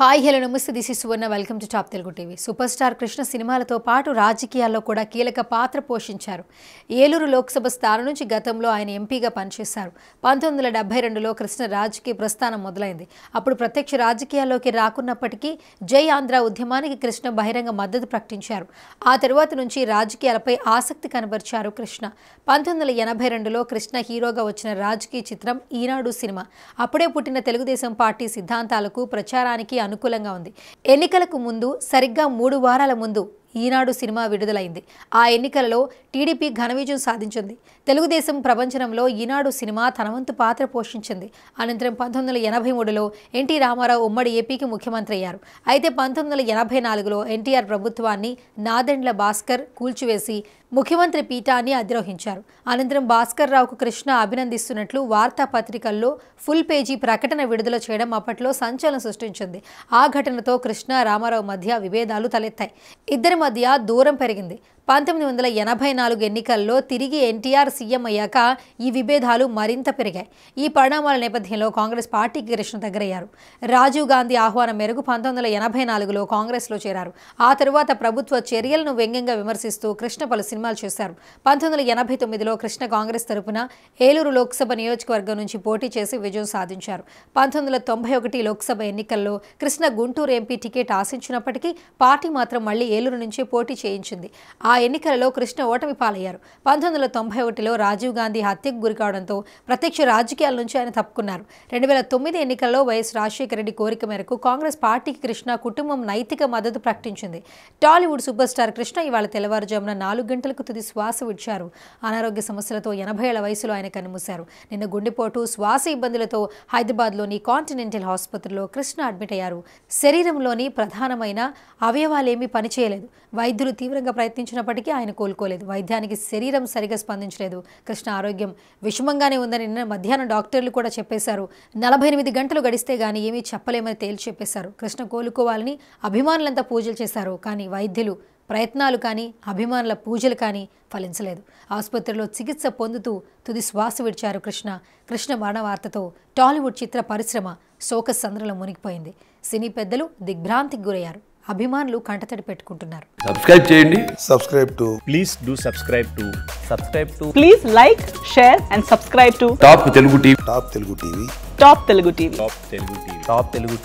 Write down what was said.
hi hello నమస్తే this is Suvarna welcome to top Telugu TV super star Krishna సినిమాలతో పాటు రాజకీయాల్లో కూడా కీలక పాత్ర పోషించారు ఏలూరు లోక్సభ స్థానం నుంచి గతంలో ఆయన ఎంపీగా పనిచేశారు పంతొమ్మిది వందల డెబ్బై రెండులో కృష్ణ రాజకీయ ప్రస్థానం మొదలైంది అప్పుడు ప్రత్యక్ష రాజకీయాల్లోకి రాకున్నప్పటికీ జై ఆంధ్ర ఉద్యమానికి కృష్ణ బహిరంగ మద్దతు ప్రకటించారు ఆ తరువాత నుంచి రాజకీయాలపై ఆసక్తి కనబరిచారు కృష్ణ పంతొమ్మిది వందల ఎనభై రెండులో కృష్ణ హీరోగా వచ్చిన రాజకీయ చిత్రం ఈనాడు సినిమా అప్పుడే పుట్టిన తెలుగుదేశం పార్టీ సిద్ధాంతాలకు ప్రచారానికి అనుకూలంగా ఉంది ఎన్నికలకు ముందు సరిగ్గా మూడు వారాల ముందు ఈనాడు సినిమా విడుదలైంది ఆ ఎన్నికలలో టీడీపీ ఘన విజయం సాధించింది తెలుగుదేశం ప్రపంచంలో ఈనాడు సినిమా తనవంతు పాత్ర పోషించింది అనంతరం పంతొమ్మిది వందల ఎనభై మూడులో ఎన్టీ రామారావు ఉమ్మడి ఏపీకి ముఖ్యమంత్రి అయ్యారు అయితే పంతొమ్మిది వందల ఎనభై నాలుగులో ఎన్టీఆర్ ప్రభుత్వాన్ని నాదెండ్ల భాస్కర్ కూల్చివేసి ముఖ్యమంత్రి పీఠాన్ని అధిరోహించారు అనంతరం భాస్కర్ రావుకు కృష్ణ అభినందిస్తున్నట్లు వార్తాపత్రికల్లో ఫుల్ పేజీ ప్రకటన విడుదల చేయడం అప్పట్లో సంచలనం సృష్టించింది ఆ ఘటనతో కృష్ణ రామారావు మధ్య విభేదాలు తలెత్తాయి ఇద్దరి మధ్య దూరం పెరిగింది పంతొమ్మిది వందల ఎనభై నాలుగు ఎన్నికల్లో తిరిగి ఎన్టీఆర్ సీఎం అయ్యాక ఈ విభేదాలు మరింత పెరిగాయి ఈ పరిణామాల నేపథ్యంలో కాంగ్రెస్ పార్టీకి కృష్ణ దగ్గరయ్యారు రాజీవ్ గాంధీ ఆహ్వానం మేరకు పంతొమ్మిది వందల ఎనభై నాలుగులో కాంగ్రెస్లో చేరారు ఆ తరువాత ప్రభుత్వ చర్యలను వ్యంగ్యంగా విమర్శిస్తూ కృష్ణ పలు సినిమాలు చూశారు పంతొమ్మిది వందల ఎనభై తొమ్మిదిలో కృష్ణ కాంగ్రెస్ తరపున ఏలూరు లోక్సభ నియోజకవర్గం నుంచి పోటీ చేసి విజయం సాధించారు పంతొమ్మిది లోక్సభ ఎన్నికల్లో Krishna Guntur MP ticket ఆశించినప్పటికీ party మాత్రం మళ్లీ ఏలూరు నుంచి పోటీ చేయించింది ఆ ఎన్నికలలో కృష్ణ ఓటమి పాలయ్యారు పంతొమ్మిది తొంభై ఒకటిలో రాజీవ్ గాంధీ హత్యకు గురికావడంతో ప్రత్యక్ష రాజకీయాల నుంచి ఆయన తప్పుకున్నారు రెండు వేల తొమ్మిది ఎన్నికల్లో వైఎస్ రాజశేఖర రెడ్డి కోరిక మేరకు కాంగ్రెస్ పార్టీకి కృష్ణ కుటుంబం నైతిక మద్దతు ప్రకటించింది టాలీవుడ్ సూపర్ స్టార్ కృష్ణ ఇవాళ తెల్లవారుజామున నాలుగు గంటల దంపతులకు తుది శ్వాస విడిచారు అనారోగ్య సమస్యలతో ఎనభై ఏళ్ల వయసులో ఆయన కన్నుమూశారు నిన్న గుండెపోటు శ్వాస ఇబ్బందులతో హైదరాబాద్లోని కాంటినెంటల్ ఆసుపత్రిలో కృష్ణ అడ్మిట్ అయ్యారు శరీరంలోని ప్రధానమైన అవయవాలేమీ పనిచేయలేదు వైద్యులు తీవ్రంగా ప్రయత్నించినప్పటికీ ఆయన కోలుకోలేదు వైద్యానికి శరీరం సరిగా స్పందించలేదు కృష్ణ ఆరోగ్యం విషమంగానే ఉందని నిన్న మధ్యాహ్నం డాక్టర్లు కూడా చెప్పేశారు నలభై ఎనిమిది గంటలు గడిస్తే గానీ ఏమీ చెప్పలేమని తేల్చి చెప్పేశారు కృష్ణ కోలుకోవాలని అభిమానులంతా పూజలు చేశారు కానీ వైద్యులు ప్రయత్నాలు కానీ అభిమానుల పూజలు కానీ ఫలించలేదు ఆసుపత్రిలో చికిత్స పొందుతూ తుది శ్వాస విడిచారు కృష్ణ కృష్ణ మరణవార్తతో టాలీవుడ్ చిత్ర పరిశ్రమ శోక సంద్రలో మునిగిపోయింది సినీ పెద్దలు దిగ్భ్రాంతికి గురయ్యారు అభిమానులు కంటతడి పెట్టుకుంటున్నారు సబ్స్క్రైబ్ చేయండి subscribe to please do subscribe to subscribe to please like share and subscribe to top Telugu TV top Telugu TV top Telugu TV top Telugu TV top Telugu TV